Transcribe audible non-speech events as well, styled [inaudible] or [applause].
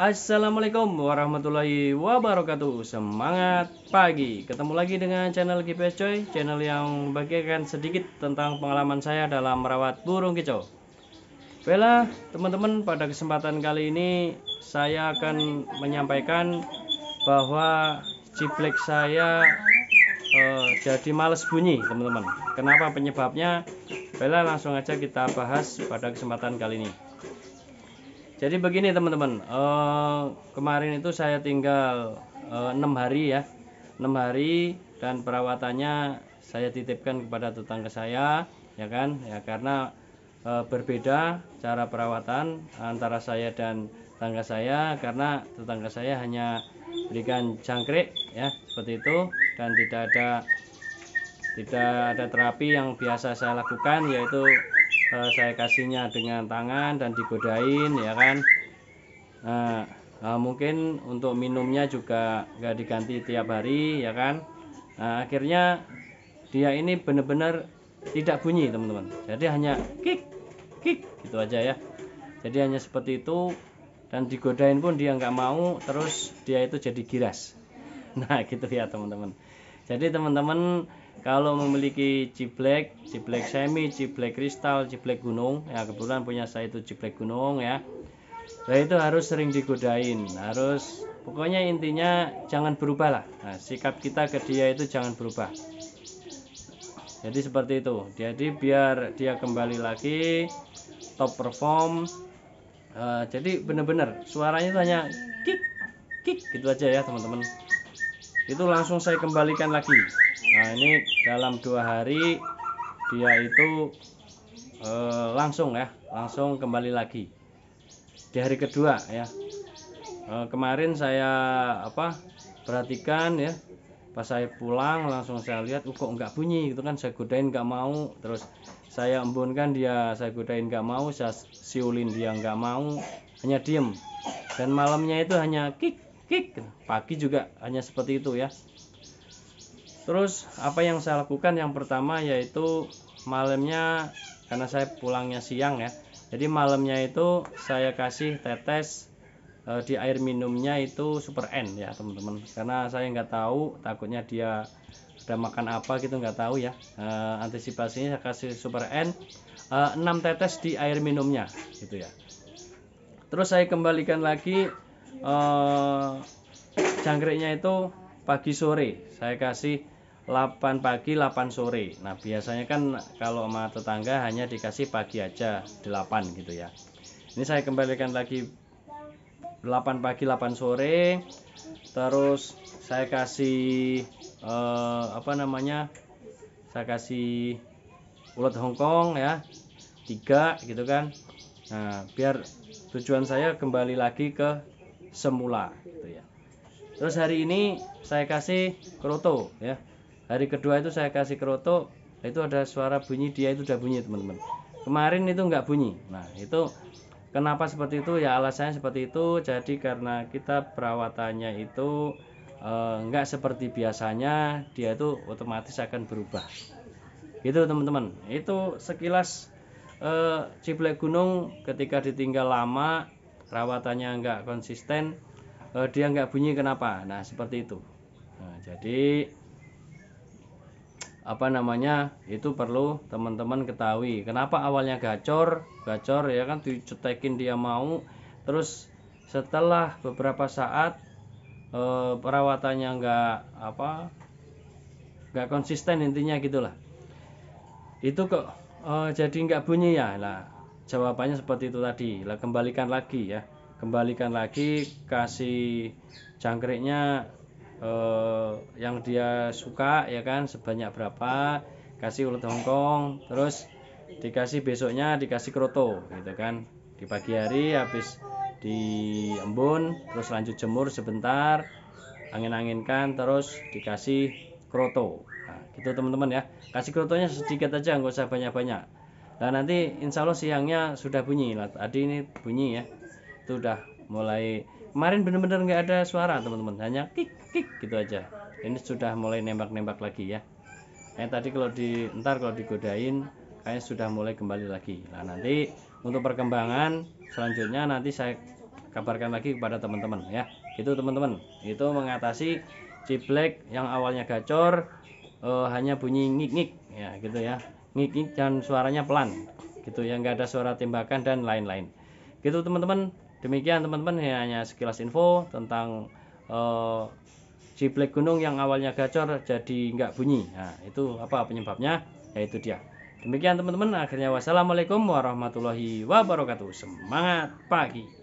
Assalamualaikum warahmatullahi wabarakatuh Semangat pagi Ketemu lagi dengan channel GPS Coy Channel yang bagikan sedikit tentang pengalaman saya dalam merawat burung kicau Baiklah teman-teman pada kesempatan kali ini Saya akan menyampaikan bahwa ciplek saya eh, jadi males bunyi teman-teman Kenapa penyebabnya Baiklah langsung aja kita bahas pada kesempatan kali ini jadi begini teman-teman uh, kemarin itu saya tinggal eh, enam uh, hari ya enam hari dan perawatannya saya titipkan kepada tetangga saya ya kan ya karena uh, berbeda cara perawatan antara saya dan tetangga saya karena tetangga saya hanya berikan jangkrik ya seperti itu dan tidak ada tidak ada terapi yang biasa saya lakukan yaitu Eh, saya kasihnya dengan tangan dan digodain ya kan nah, nah mungkin untuk minumnya juga nggak diganti tiap hari ya kan nah, akhirnya dia ini benar-benar tidak bunyi teman-teman jadi hanya kick kick gitu aja ya jadi hanya seperti itu dan digodain pun dia nggak mau terus dia itu jadi giras [laughs] nah gitu ya teman-teman jadi teman-teman kalau memiliki ciblek, ciblek semi, ciblek kristal, ciblek gunung, ya kebetulan punya saya itu ciblek gunung ya. Nah itu harus sering digodain, harus pokoknya intinya jangan berubah lah. Nah, sikap kita ke dia itu jangan berubah. Jadi seperti itu. Jadi biar dia kembali lagi top perform. Uh, jadi bener-bener suaranya itu hanya kick kick gitu aja ya teman-teman itu langsung saya kembalikan lagi nah ini dalam dua hari dia itu e, langsung ya langsung kembali lagi di hari kedua ya e, kemarin saya apa perhatikan ya pas saya pulang langsung saya lihat uh, kok nggak bunyi itu kan saya godain nggak mau terus saya embunkan dia saya godain nggak mau saya siulin dia nggak mau hanya diem dan malamnya itu hanya kik kik pagi juga hanya seperti itu ya terus apa yang saya lakukan yang pertama yaitu malamnya karena saya pulangnya siang ya jadi malamnya itu saya kasih tetes e, di air minumnya itu super N ya teman-teman karena saya nggak tahu takutnya dia udah makan apa gitu nggak tahu ya e, antisipasinya saya kasih super N e, 6 tetes di air minumnya gitu ya terus saya kembalikan lagi eh, jangkriknya itu pagi sore saya kasih 8 pagi 8 sore nah biasanya kan kalau sama tetangga hanya dikasih pagi aja 8 gitu ya ini saya kembalikan lagi 8 pagi 8 sore terus saya kasih eh, apa namanya saya kasih ulat hongkong ya tiga gitu kan nah biar tujuan saya kembali lagi ke semula gitu ya. Terus hari ini saya kasih keroto ya. Hari kedua itu saya kasih keroto, itu ada suara bunyi dia itu udah bunyi teman-teman. Kemarin itu nggak bunyi. Nah itu kenapa seperti itu ya alasannya seperti itu. Jadi karena kita perawatannya itu enggak eh, nggak seperti biasanya dia itu otomatis akan berubah. Gitu teman-teman. Itu sekilas eh, Ciblek Gunung ketika ditinggal lama rawatannya enggak konsisten eh, dia enggak bunyi kenapa nah seperti itu nah, jadi apa namanya itu perlu teman-teman ketahui kenapa awalnya gacor gacor ya kan dicetekin dia mau terus setelah beberapa saat eh, perawatannya enggak apa enggak konsisten intinya gitulah itu kok eh, jadi enggak bunyi ya lah jawabannya seperti itu tadi lah kembalikan lagi ya kembalikan lagi kasih jangkriknya eh, yang dia suka ya kan sebanyak berapa kasih ulat hongkong terus dikasih besoknya dikasih kroto gitu kan di pagi hari habis di embun terus lanjut jemur sebentar angin-anginkan terus dikasih kroto nah, gitu teman-teman ya kasih krotonya sedikit aja nggak usah banyak-banyak Nah nanti insya Allah siangnya sudah bunyi lah. Tadi ini bunyi ya. sudah mulai. Kemarin bener-bener nggak ada suara teman-teman. Hanya kik kik gitu aja. Ini sudah mulai nembak-nembak lagi ya. Eh tadi kalau di ntar kalau digodain kayaknya sudah mulai kembali lagi. Nah nanti untuk perkembangan selanjutnya nanti saya kabarkan lagi kepada teman-teman ya. Itu teman-teman. Itu mengatasi ciblek yang awalnya gacor uh, hanya bunyi ngik-ngik ya gitu ya ngiki dan suaranya pelan gitu ya nggak ada suara tembakan dan lain-lain gitu teman-teman demikian teman-teman hanya sekilas info tentang eh, jiplek gunung yang awalnya gacor jadi nggak bunyi nah itu apa penyebabnya yaitu dia demikian teman-teman akhirnya wassalamualaikum warahmatullahi wabarakatuh semangat pagi